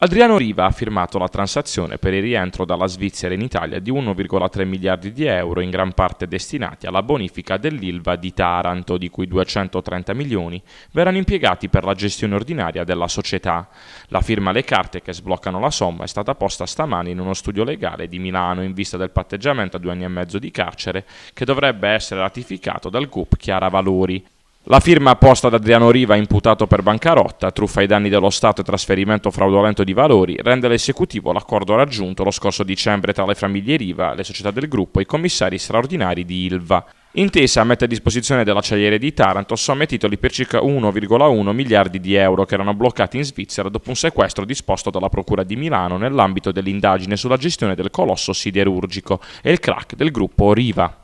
Adriano Riva ha firmato la transazione per il rientro dalla Svizzera in Italia di 1,3 miliardi di euro, in gran parte destinati alla bonifica dell'Ilva di Taranto, di cui 230 milioni verranno impiegati per la gestione ordinaria della società. La firma alle carte che sbloccano la somma è stata posta stamani in uno studio legale di Milano in vista del patteggiamento a due anni e mezzo di carcere che dovrebbe essere ratificato dal GUP Chiara Valori. La firma apposta da Adriano Riva, imputato per bancarotta, truffa ai danni dello Stato e trasferimento fraudolento di valori, rende l'esecutivo l'accordo raggiunto lo scorso dicembre tra le famiglie Riva, le società del gruppo e i commissari straordinari di Ilva. Intesa mette a disposizione dell'acciaiere di Taranto somme titoli per circa 1,1 miliardi di euro che erano bloccati in Svizzera dopo un sequestro disposto dalla Procura di Milano nell'ambito dell'indagine sulla gestione del colosso siderurgico e il crack del gruppo Riva.